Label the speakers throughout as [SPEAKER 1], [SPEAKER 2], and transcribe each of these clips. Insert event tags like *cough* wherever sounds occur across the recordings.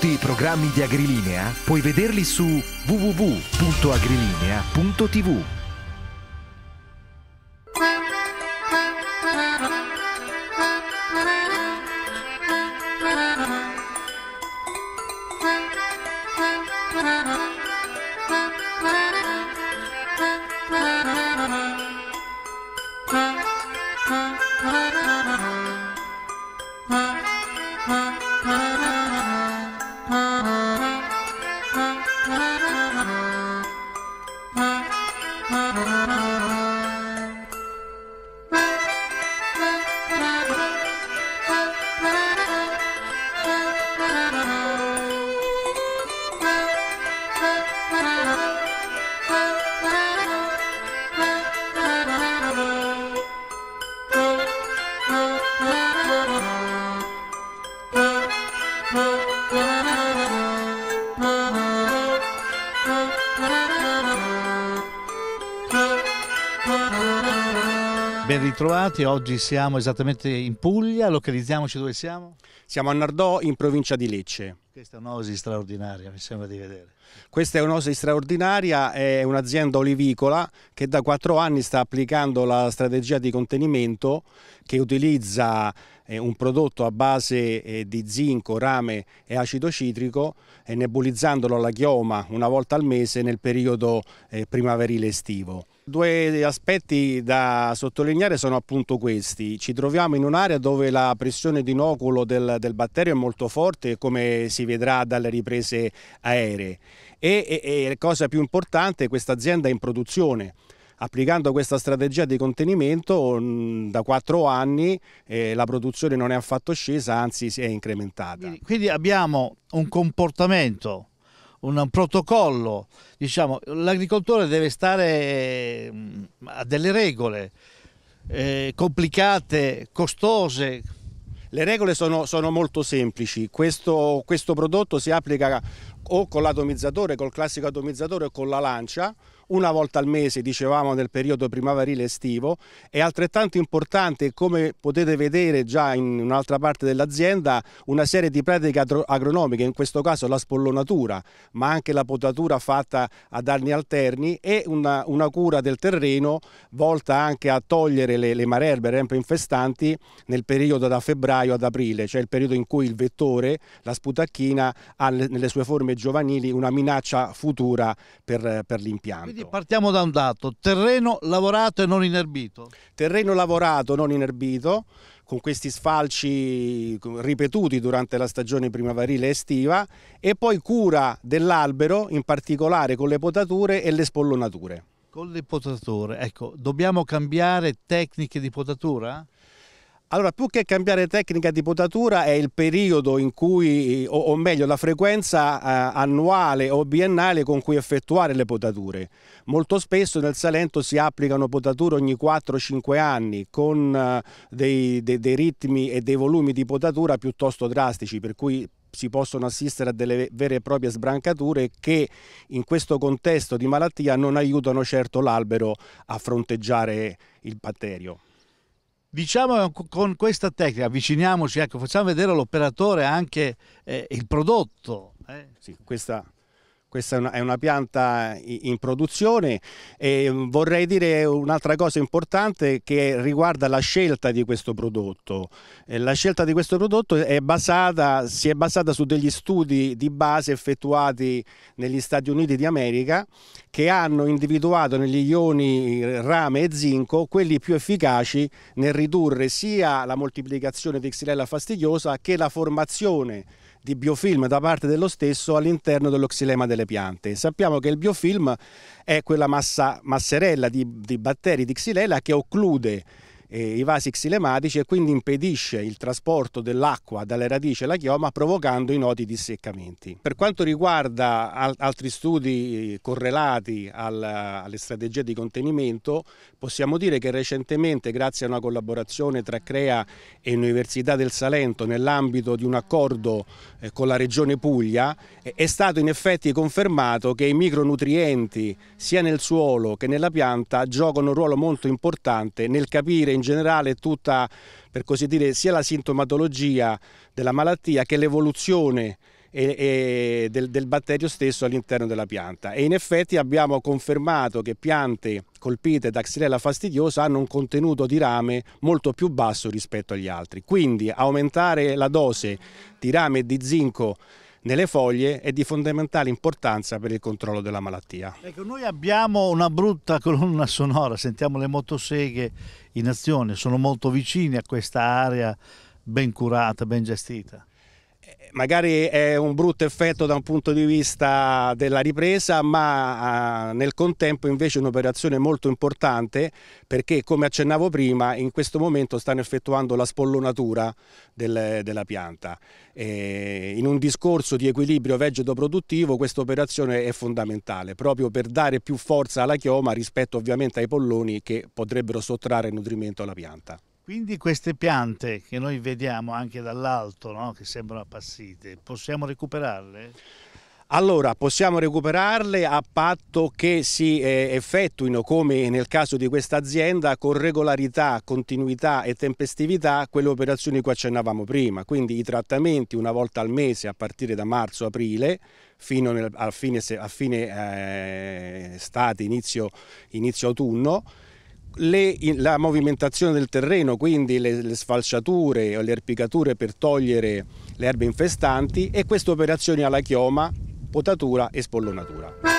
[SPEAKER 1] Tutti i programmi di Agrilinea puoi vederli su www.agrilinea.tv.
[SPEAKER 2] ritrovati. Oggi siamo esattamente in Puglia, localizziamoci
[SPEAKER 3] dove siamo? Siamo a Nardò in provincia di Lecce. Questa è un'osi straordinaria, mi sembra di vedere. Questa è un'osi straordinaria, è un'azienda olivicola che da quattro anni sta applicando la strategia di contenimento che utilizza un prodotto a base eh, di zinco, rame e acido citrico e eh, nebulizzandolo alla chioma una volta al mese nel periodo eh, primaverile estivo. Due aspetti da sottolineare sono appunto questi. Ci troviamo in un'area dove la pressione di inoculo del, del, batterio è molto forte, come si vedrà dalle riprese aeree. E, e, e cosa più importante, questa azienda è in produzione Applicando questa strategia di contenimento mm, da quattro anni eh, la produzione non è affatto scesa, anzi si è incrementata. Quindi abbiamo un comportamento,
[SPEAKER 2] un protocollo, diciamo, l'agricoltore deve stare mm, a
[SPEAKER 3] delle regole eh, complicate, costose, le regole sono, sono molto semplici, questo, questo, prodotto si applica o con l'atomizzatore, col classico atomizzatore o con la lancia una volta al mese, dicevamo nel periodo primaverile estivo, è altrettanto importante, come potete vedere già in un'altra parte dell'azienda, una serie di pratiche agronomiche, in questo caso la spollonatura, ma anche la potatura fatta ad anni alterni e una, una cura del terreno volta anche a togliere le, le marerbe, rempe infestanti nel periodo da febbraio ad aprile, cioè il periodo in cui il vettore, la sputacchina, ha nelle sue forme giovanili una minaccia futura per, per l'impianto.
[SPEAKER 2] Quindi certo. partiamo da un dato, terreno lavorato
[SPEAKER 3] e non inerbito. Terreno lavorato, non inerbito, con questi sfalci ripetuti durante la stagione primaverile e estiva e poi cura dell'albero, in particolare con le potature e le spollonature.
[SPEAKER 2] Con le potature, ecco, dobbiamo cambiare tecniche di potatura?
[SPEAKER 3] Allora, più che cambiare tecnica di potatura è il periodo in cui, o, o meglio, la frequenza eh, annuale o biennale con cui effettuare le potature. Molto spesso nel Salento si applicano potature ogni 4-5 anni con eh, dei, dei, dei ritmi e dei volumi di potatura piuttosto drastici, per cui si possono assistere a delle vere e proprie sbrancature che in questo contesto di malattia non aiutano certo l'albero a fronteggiare il batterio. Diciamo con questa tecnica, avviciniamoci, ecco, facciamo vedere all'operatore anche eh, il prodotto. Eh. Sì, questa questa è una, è una, pianta in produzione e vorrei dire un'altra cosa importante che riguarda la scelta di questo prodotto. Eh, la scelta di questo prodotto è basata, si è basata su degli studi di base effettuati negli Stati Uniti di America che hanno individuato negli ioni eh, rame e zinco quelli più efficaci nel ridurre sia la moltiplicazione di xylella fastidiosa che la formazione di biofilm da parte dello stesso all'interno dello xilema delle piante. Sappiamo che il biofilm è quella massa, masserella di, di batteri di xylella che occlude eh, i vasi xilematici e quindi impedisce il trasporto dell'acqua dalle radici alla chioma provocando i noti disseccamenti. Per quanto riguarda al altri studi eh, correlati al alle strategie di contenimento, possiamo dire che recentemente grazie a una collaborazione tra CREA e Università del Salento nell'ambito di un accordo eh, con la Regione Puglia eh, è stato in effetti confermato che i micronutrienti sia nel suolo che nella pianta giocano un ruolo molto importante nel capire in in generale tutta, per così dire, sia la sintomatologia della malattia che l'evoluzione e, del, del, batterio stesso all'interno della pianta e in effetti abbiamo confermato che piante colpite da xylella fastidiosa hanno un contenuto di rame molto più basso rispetto agli altri quindi aumentare la dose di rame e di zinco nelle foglie è di fondamentale importanza per il controllo della malattia.
[SPEAKER 2] Ecco, noi abbiamo una brutta colonna sonora, sentiamo le motoseghe in azione, sono molto vicine a questa area ben curata,
[SPEAKER 3] ben gestita magari è un brutto effetto da un punto di vista della ripresa, ma ah, nel contempo invece è un'operazione molto importante perché, come accennavo prima, in questo momento stanno effettuando la spollonatura del, della pianta. E in un discorso di equilibrio vegeto-produttivo questa operazione è fondamentale, proprio per dare più forza alla chioma rispetto ovviamente ai polloni che potrebbero sottrarre nutrimento alla pianta.
[SPEAKER 2] Quindi queste piante che noi vediamo anche dall'alto, no? che sembrano appassite, possiamo recuperarle?
[SPEAKER 3] Allora, possiamo recuperarle a patto che si eh, effettuino, come nel caso di questa azienda, con regolarità, continuità e tempestività quelle operazioni che accennavamo prima, quindi i trattamenti una volta al mese a partire da marzo-aprile fino nel, a fine, a fine eh, estate, inizio, inizio autunno, le, la movimentazione del terreno, quindi le, le sfalciature o le erpicature per togliere le erbe infestanti e queste operazioni alla chioma, potatura e spollonatura.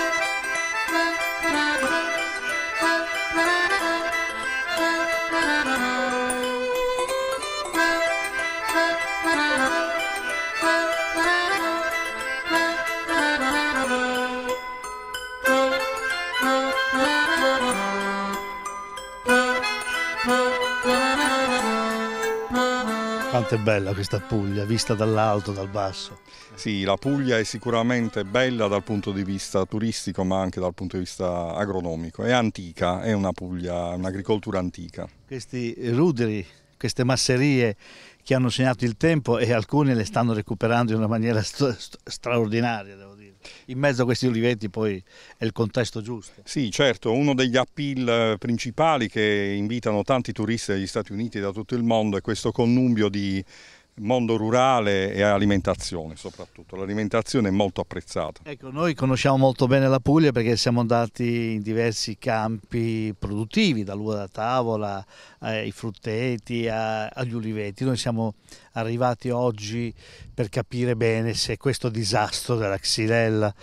[SPEAKER 4] Quanto è bella questa Puglia, vista dall'alto, dal basso. Sì, la Puglia è sicuramente bella dal punto di vista turistico ma anche dal punto di vista agronomico. È antica, è una Puglia, un'agricoltura antica.
[SPEAKER 2] Questi ruderi, queste masserie che hanno segnato il tempo e alcune le stanno recuperando in una maniera straordinaria, devo dire in mezzo a
[SPEAKER 4] questi uliveti poi è il contesto giusto. Sì, certo, uno degli appeal eh, principali che invitano tanti turisti dagli Stati Uniti e da tutto il mondo è questo connubio di mondo rurale e alimentazione soprattutto, l'alimentazione è molto apprezzata.
[SPEAKER 2] Ecco, noi conosciamo molto bene la Puglia perché siamo andati in diversi campi produttivi, dall'uva da tavola ai eh, frutteti, a, agli uliveti, noi siamo arrivati oggi per capire bene se questo disastro della xylella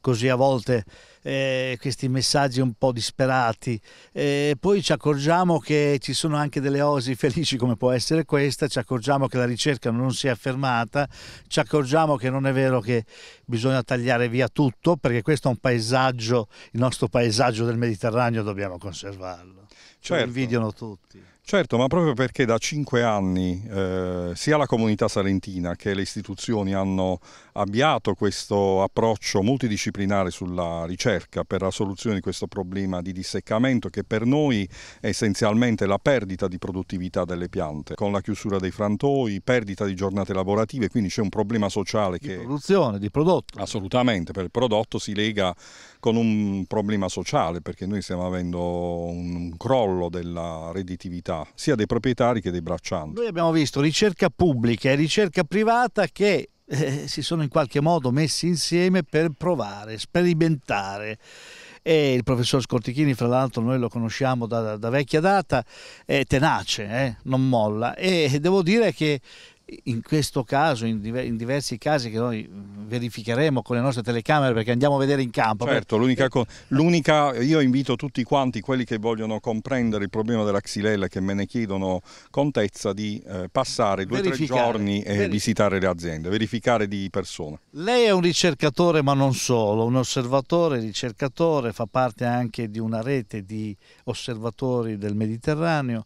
[SPEAKER 2] così a volte eh, questi messaggi un po' disperati. Eh, poi ci accorgiamo che ci sono anche delle osi *laughs* felici come può essere questa, ci accorgiamo che la ricerca non si è fermata, ci accorgiamo che non è vero che bisogna tagliare via tutto, perché questo è un paesaggio, il nostro paesaggio del Mediterraneo dobbiamo conservarlo. Certo. Lo invidiano tutti.
[SPEAKER 4] Certo, ma proprio perché da cinque anni eh, sia la comunità salentina che le istituzioni hanno avviato questo approccio multidisciplinare sulla ricerca per la soluzione di questo problema di disseccamento che per noi è essenzialmente la perdita di produttività delle piante, con la chiusura dei frantoi, perdita di giornate lavorative, quindi c'è un problema sociale che... Di produzione, di prodotto. Assolutamente, per il prodotto si lega con un problema sociale perché noi stiamo avendo un crollo della redditività comunità, sia dei proprietari che dei braccianti.
[SPEAKER 2] Noi abbiamo visto ricerca pubblica e ricerca privata che eh, si sono in qualche modo messi insieme per provare, sperimentare. E il professor Scortichini, fra l'altro, noi lo conosciamo da, da vecchia data, è tenace, eh? non molla. E devo dire che in questo caso, in, diver- in, diversi casi che noi verificheremo con le nostre telecamere perché andiamo a
[SPEAKER 4] vedere in campo. Certo, l'unica, eh, co- l'unica, io invito tutti quanti, quelli che vogliono comprendere il problema della xylella che me ne chiedono contezza, di eh, passare due o tre giorni e verific- visitare le aziende, verificare di persona.
[SPEAKER 2] Lei è un ricercatore ma non solo, un osservatore, ricercatore, fa parte anche di una rete di osservatori del Mediterraneo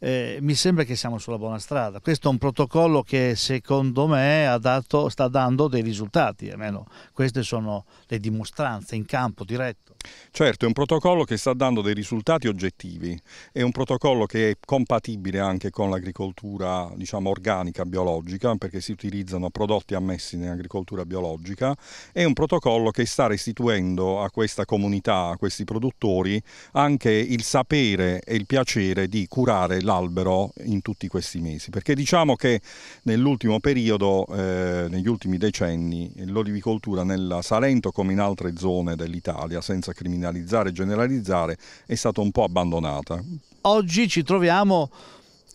[SPEAKER 2] eh, mi sembra che siamo sulla buona strada. Questo è un protocollo che secondo me dato, sta dando dei risultati, almeno queste sono le
[SPEAKER 4] dimostranze in campo diretto. Certo, è un protocollo che sta dando dei risultati oggettivi, è un protocollo che è compatibile anche con l'agricoltura diciamo, organica biologica perché si utilizzano prodotti ammessi nell'agricoltura biologica, è un protocollo che sta restituendo a questa comunità, a questi produttori anche il sapere e il piacere di curare l'albero in tutti questi mesi, perché diciamo che nell'ultimo periodo, eh, negli ultimi decenni, l'olivicoltura nella Salento come in altre zone dell'Italia, senza criminalizzare e generalizzare, è stata un po' abbandonata.
[SPEAKER 2] Oggi ci troviamo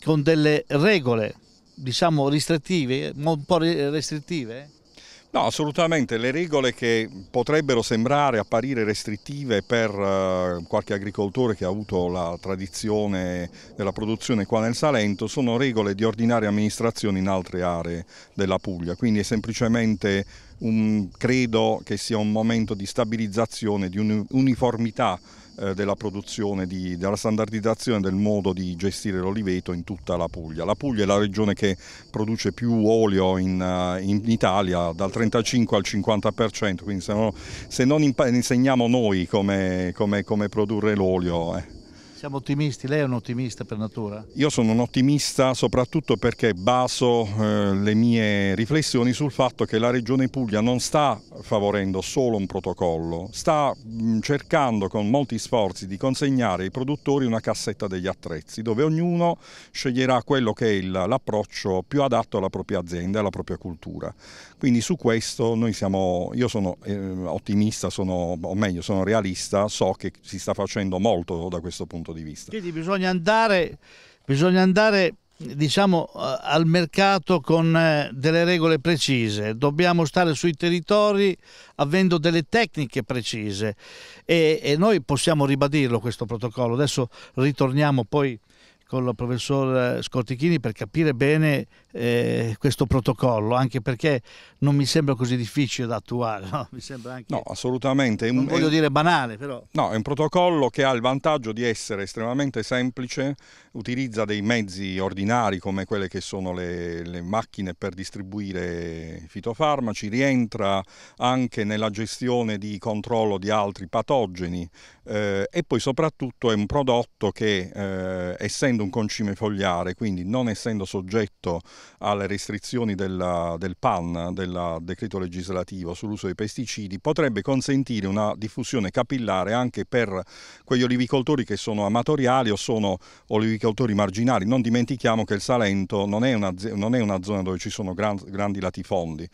[SPEAKER 2] con delle regole, diciamo, ristrettive, un po' restrittive
[SPEAKER 4] No, assolutamente, le regole che potrebbero sembrare apparire restrittive per eh, qualche agricoltore che ha avuto la tradizione della produzione qua nel Salento sono regole di ordinaria amministrazione in altre aree della Puglia, quindi è semplicemente un, credo che sia un momento di stabilizzazione, di un, uniformità eh, della produzione, di, della standardizzazione del modo di gestire l'oliveto in tutta la Puglia. La Puglia è la regione che produce più olio in, eh, in Italia, dal 35 al 50%, quindi se, no, se non insegniamo noi come, come, come produrre l'olio... Eh.
[SPEAKER 2] Siamo ottimisti, lei è un ottimista per natura?
[SPEAKER 4] Io sono un ottimista soprattutto perché baso eh, le mie riflessioni sul fatto che la Regione Puglia non sta favorendo solo un protocollo, sta mh, mm, cercando con molti sforzi di consegnare ai produttori una cassetta degli attrezzi dove ognuno sceglierà quello che è l'approccio più adatto alla propria azienda e alla propria cultura. Quindi su questo noi siamo, io sono eh, ottimista, sono, o meglio sono realista, so che si sta facendo molto da questo punto di vista.
[SPEAKER 2] Quindi bisogna andare, bisogna andare diciamo, al mercato con eh, delle regole precise, dobbiamo stare sui territori avendo delle tecniche precise e, e noi possiamo ribadirlo questo protocollo. Adesso ritorniamo poi con il professor Scortichini per capire bene eh, questo protocollo, anche perché non mi sembra così difficile da attuare. No, mi sembra anche, no
[SPEAKER 4] assolutamente. Non un, voglio dire banale, però. No, è un protocollo che ha il vantaggio di essere estremamente semplice, utilizza dei mezzi ordinari come quelle che sono le, le macchine per distribuire fitofarmaci, rientra anche nella gestione di controllo di altri patogeni eh, e poi soprattutto è un prodotto che eh, essendo un concime fogliare, quindi non essendo soggetto alle restrizioni della, del PAN, del decreto legislativo sull'uso dei pesticidi, potrebbe consentire una diffusione capillare anche per quegli olivicoltori che sono amatoriali o sono olivicoltori marginali. Non dimentichiamo che il Salento non è una, non è una zona dove ci sono gran, grandi latifondi,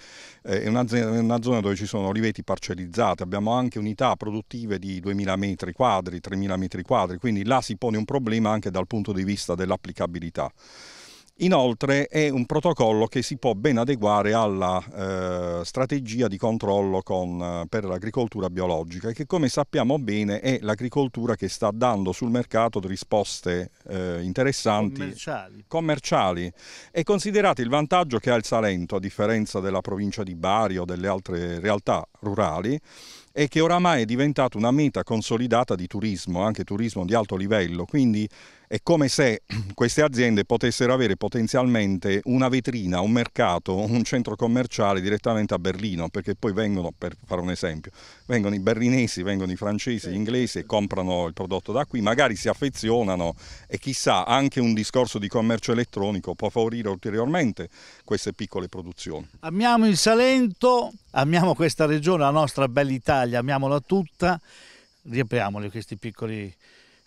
[SPEAKER 4] eh, è una, una zona dove ci sono oliveti parcellizzati, abbiamo anche unità produttive di 2000 metri quadri, 3000 metri quadri, quindi là si pone un problema anche dal punto di vista vista dell'applicabilità. Inoltre è un protocollo che si può ben adeguare alla eh, strategia di controllo con, eh, per l'agricoltura biologica che come sappiamo bene è l'agricoltura che sta dando sul mercato risposte eh, interessanti commerciali. commerciali. e considerate il vantaggio che ha il Salento a differenza della provincia di Bari o delle altre realtà rurali e che oramai è diventata una meta consolidata di turismo, anche turismo di alto livello, quindi è come se *clears throat* queste aziende potessero avere potenzialmente una vetrina, un mercato, un centro commerciale direttamente a Berlino, perché poi vengono, per fare un esempio, vengono i berlinesi, vengono i francesi, gli inglesi e comprano il prodotto da qui, magari si affezionano e chissà anche un discorso di commercio elettronico può favorire ulteriormente queste piccole produzioni.
[SPEAKER 2] Amiamo il Salento, amiamo questa regione, la nostra bella Italia, amiamola tutta, riapriamoli questi piccoli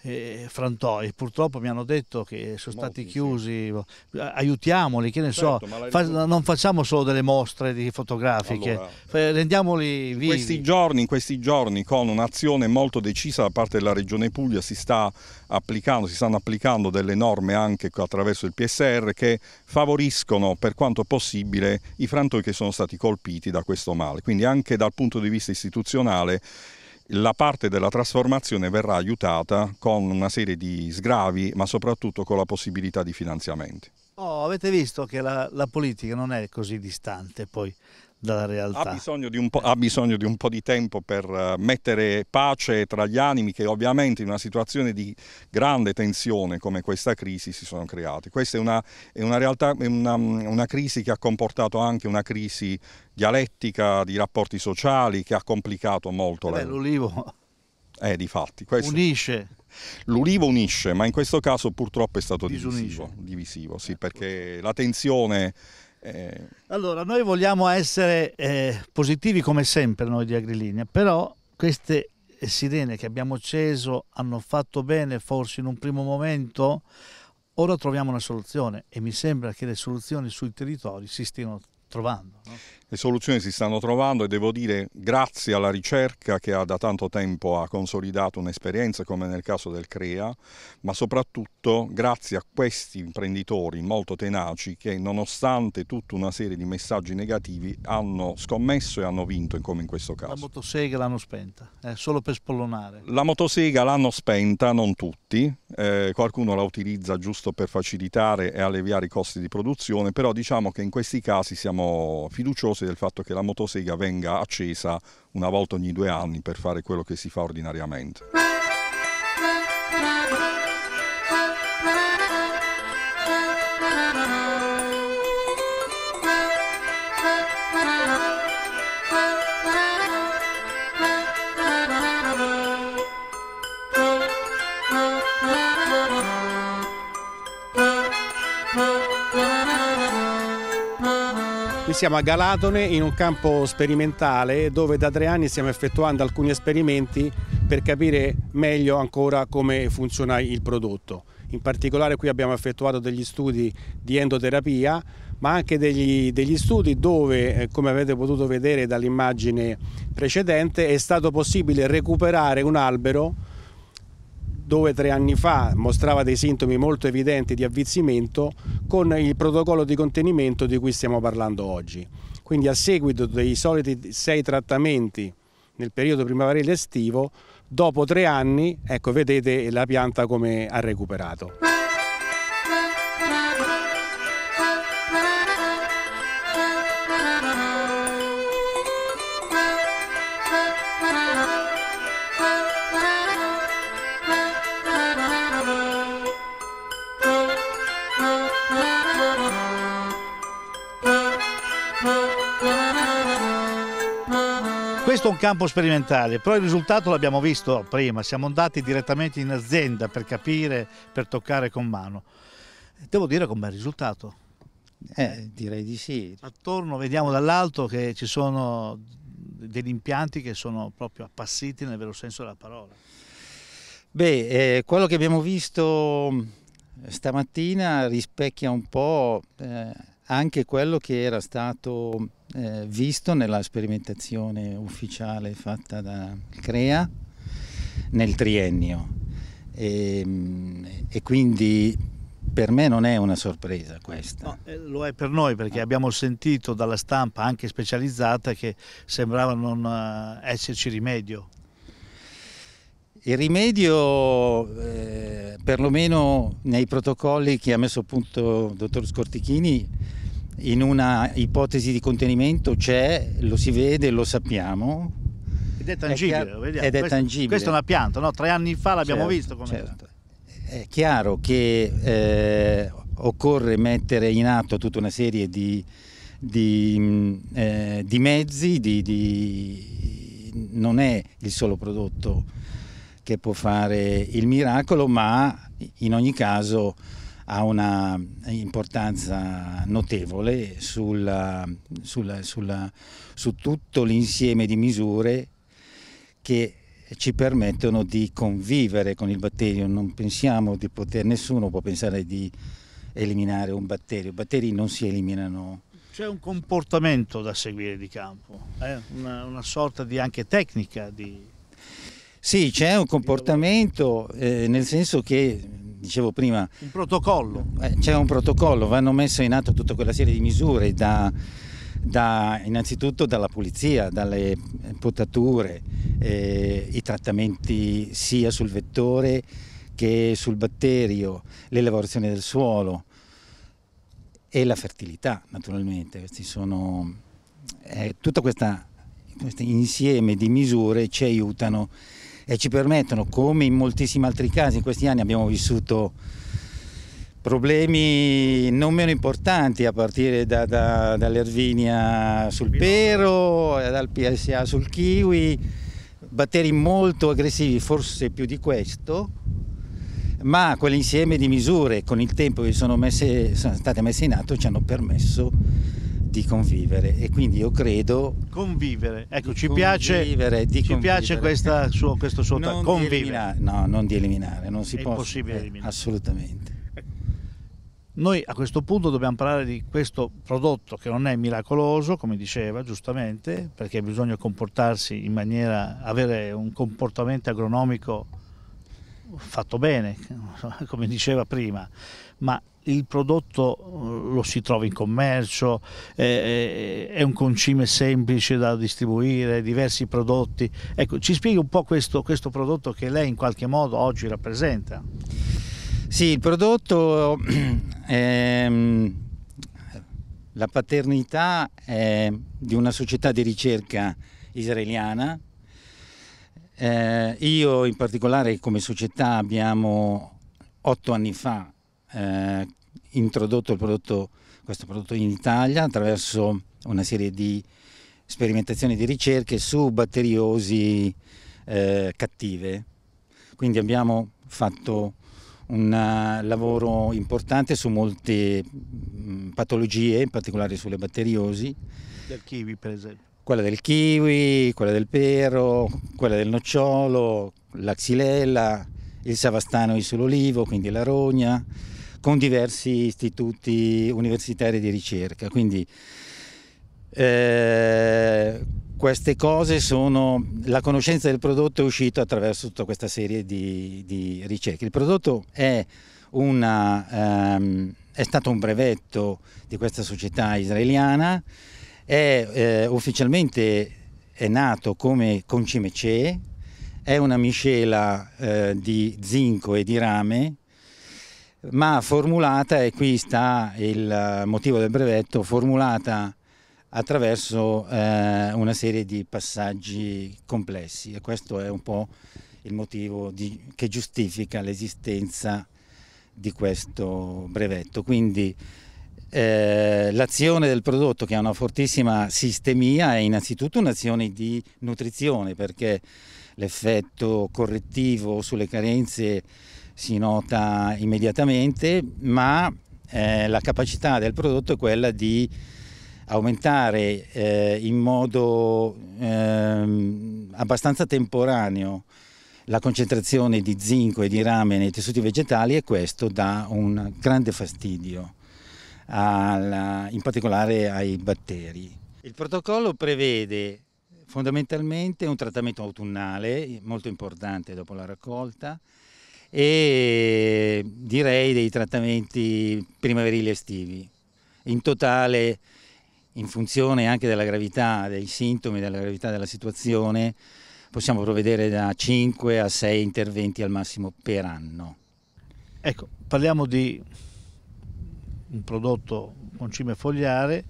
[SPEAKER 2] eh, frantoi. Purtroppo mi hanno detto che sono Molti, stati chiusi, sì. aiutiamoli, che ne certo, so, fa, non facciamo solo delle mostre fotografiche, allora,
[SPEAKER 4] rendiamoli vivi. In questi giorni, in questi giorni con un'azione molto decisa da parte della Regione Puglia si, sta applicando, si stanno applicando delle norme anche attraverso il PSR che favoriscono per quanto possibile i frantoi che sono stati colpiti da questo male. Quindi anche dal punto di vista istituzionale la parte della trasformazione verrà aiutata con una serie di sgravi, ma soprattutto con la possibilità di finanziamenti.
[SPEAKER 2] Oh, avete visto che la, la politica non è così distante poi dalla realtà. Ha
[SPEAKER 4] bisogno, ha bisogno di un po', di, tempo per eh, mettere pace tra gli animi che ovviamente in una situazione di grande tensione come questa crisi si sono creati. Questa è una, è una realtà, è una, una crisi che ha comportato anche una crisi dialettica di rapporti sociali che ha complicato molto eh la... L'olivo. *laughs* Eh, di fatti. Questo... Unisce. L'ulivo unisce, ma in questo caso purtroppo è stato Disunisce. divisivo, divisivo sì, ecco. perché la tensione eh.
[SPEAKER 2] Allora, noi vogliamo essere eh, positivi come sempre noi di Agrilinea, però queste eh, sirene che abbiamo acceso hanno fatto bene forse in un primo momento, ora troviamo una soluzione e mi sembra che le soluzioni sui territori si stiano trovando. No?
[SPEAKER 4] Le soluzioni si stanno trovando e devo dire grazie alla ricerca che ha da tanto tempo ha consolidato un'esperienza come nel caso del CREA, ma soprattutto grazie a questi imprenditori molto tenaci che nonostante tutta una serie di messaggi negativi hanno scommesso e hanno vinto come in questo caso. La
[SPEAKER 2] motosega l'hanno spenta, eh, solo per spollonare.
[SPEAKER 4] La motosega l'hanno spenta, non tutti, eh, qualcuno la utilizza giusto per facilitare e alleviare i costi di produzione, però diciamo che in questi casi siamo fiduciosi discorsi del fatto che la motosega venga accesa una volta ogni due anni per fare quello che si fa ordinariamente.
[SPEAKER 3] Qui siamo a Galatone in un campo sperimentale dove da tre anni stiamo effettuando alcuni esperimenti per capire meglio ancora come funziona il prodotto. In particolare qui abbiamo effettuato degli studi di endoterapia ma anche degli, degli studi dove, eh, come avete potuto vedere dall'immagine precedente, è stato possibile recuperare un albero dove tre anni fa mostrava dei sintomi molto evidenti di avvizzimento con il protocollo di contenimento di cui stiamo parlando oggi. Quindi a seguito dei soliti sei trattamenti nel periodo primaverile estivo, dopo tre anni, ecco, vedete la pianta come ha recuperato.
[SPEAKER 2] Questo è un campo sperimentale, però il risultato l'abbiamo visto prima, siamo andati direttamente in azienda per capire, per toccare con mano. Devo dire com'è il risultato. Eh, direi di sì. Attorno vediamo dall'alto che ci sono degli impianti che sono proprio appassiti nel vero senso della parola.
[SPEAKER 5] Beh, eh, quello che abbiamo visto stamattina rispecchia un po' eh, anche quello che era stato eh, visto nella sperimentazione ufficiale fatta da CREA nel triennio. E, ehm, e quindi per me non è una sorpresa questa. No, eh, lo è per noi perché
[SPEAKER 2] ah. abbiamo sentito dalla stampa anche specializzata che sembrava non eh, esserci rimedio.
[SPEAKER 5] Il rimedio, eh, perlomeno nei protocolli che ha messo a punto il dottor Scortichini, in una ipotesi di contenimento c'è, lo si vede, lo sappiamo. Ed è tangibile, lo
[SPEAKER 2] vediamo. Ed è questo, tangibile. Questo è una pianta, no? tre anni fa l'abbiamo certo, visto come certo.
[SPEAKER 5] È chiaro che eh, occorre mettere in atto tutta una serie di, di, mm, eh, di mezzi, di, non è il solo prodotto che può fare il miracolo, ma in ogni caso ha una importanza notevole sulla, sulla, sulla, su tutto l'insieme di misure che ci permettono di convivere con il batterio. Non pensiamo di poter, nessuno può pensare di eliminare un batterio, i batteri non si eliminano.
[SPEAKER 2] C'è un comportamento da seguire di campo, eh? una, una, sorta di anche tecnica di...
[SPEAKER 5] Sì, c'è un comportamento eh, nel senso che dicevo prima... Un protocollo. Eh, c'è un protocollo, vanno messe in atto tutta quella serie di misure, da, da, innanzitutto dalla pulizia, dalle potature, eh, i trattamenti sia sul vettore che sul batterio, l'elevazione del suolo e la fertilità naturalmente. Sono, eh, tutto questo insieme di misure ci aiutano e ci permettono, come in moltissimi altri casi in questi anni abbiamo vissuto problemi non meno importanti a partire da, da, dall'ervinia sul pero, dal PSA sul kiwi, batteri molto aggressivi, forse più di questo, ma quell'insieme di misure con il tempo che sono, messe, sono state messe in atto ci hanno permesso di convivere e quindi io credo convivere ecco ci piace, ci piace questa, suo, questo suo non convivere no non di eliminare non si è può possibile eh, eliminare assolutamente
[SPEAKER 2] noi a questo punto dobbiamo parlare di questo prodotto che non è miracoloso, come diceva giustamente, perché bisogna comportarsi in maniera, avere un comportamento agronomico fatto bene, *laughs* come diceva prima, ma il prodotto eh, lo si trova in commercio, è un concime semplice da distribuire, diversi prodotti. Ecco, ci
[SPEAKER 5] spieghi un po' questo, questo prodotto che lei in qualche modo oggi rappresenta? Sì, il prodotto, *clears throat* ehm, la paternità è di una società di ricerca israeliana. Eh, io in particolare come società abbiamo otto anni fa eh, introdotto prodotto, questo prodotto in Italia attraverso una serie di sperimentazioni di ricerche su batteriosi eh, cattive. Quindi abbiamo fatto un eh, lavoro importante su molte mm, patologie, in particolare sulle batteriosi.
[SPEAKER 2] Del kiwi per esempio.
[SPEAKER 5] Quella del kiwi, quella del pero, quella del nocciolo, la xylella, il savastano e sull'olivo, quindi la rogna, con diversi istituti universitari di ricerca. Quindi eh, queste cose sono, la conoscenza del prodotto è uscita attraverso tutta questa serie di, di ricerche. Il prodotto è, una, ehm, è stato un brevetto di questa società israeliana, è eh, ufficialmente è nato come concime CE, è una miscela eh, di zinco e di rame ma formulata, e qui sta il eh, motivo del brevetto, formulata attraverso eh, una serie di passaggi complessi e questo è un po' il motivo di, che giustifica l'esistenza di questo brevetto. Quindi eh, l'azione del prodotto che ha una fortissima sistemia è innanzitutto un'azione di nutrizione perché l'effetto correttivo sulle carenze si nota immediatamente, ma eh, la capacità del prodotto è quella di aumentare eh, in modo eh, abbastanza temporaneo la concentrazione di zinco e di rame nei tessuti vegetali e questo dà un grande fastidio, alla, in particolare ai batteri. Il protocollo prevede fondamentalmente un trattamento autunnale molto importante dopo la raccolta, e direi dei trattamenti primaverili estivi. In totale, in funzione anche della gravità dei sintomi, della gravità della situazione, possiamo provvedere da 5 a 6 interventi al massimo per anno. Ecco,
[SPEAKER 2] parliamo di un prodotto con cime fogliare,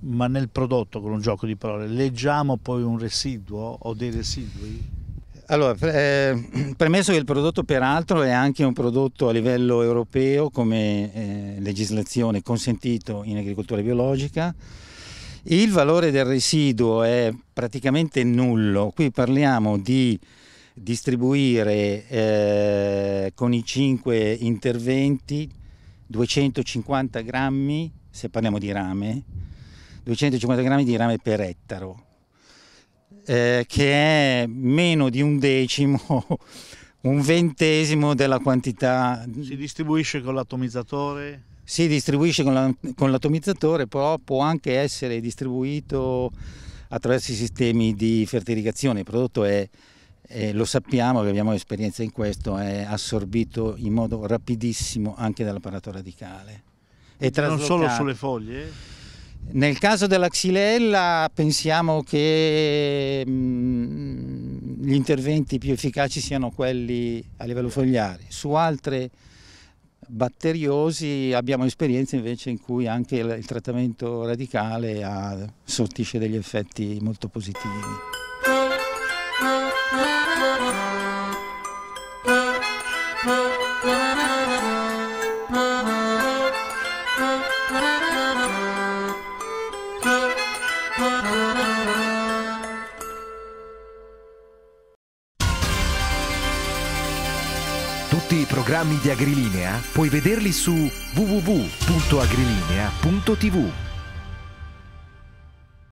[SPEAKER 5] ma nel prodotto, con un gioco di parole, leggiamo poi un residuo
[SPEAKER 2] o dei residui?
[SPEAKER 5] Allora, eh, *clears throat* premesso che il prodotto peraltro è anche un prodotto a livello europeo come eh, legislazione consentito in agricoltura biologica, il valore del residuo è praticamente nullo, qui parliamo di distribuire eh, con i 5 interventi 250 grammi, se parliamo di rame, 250 grammi di rame per ettaro eh, che è meno di un decimo, *laughs* un ventesimo della quantità. Si distribuisce con l'atomizzatore? Si distribuisce con, la, l'atomizzatore, però può anche essere distribuito attraverso i sistemi di fertilizzazione. Il prodotto è, eh, lo sappiamo che abbiamo esperienza in questo, è assorbito in modo rapidissimo anche dall'apparato radicale. E non solo sulle foglie? Nel caso della xylella pensiamo che mm, gli interventi più efficaci siano quelli a livello fogliare. Su altre batteriosi abbiamo esperienze invece in cui anche il, il trattamento radicale ha, sortisce degli effetti molto positivi.
[SPEAKER 1] programmi di Agrilinea puoi vederli su www.agrilinea.tv.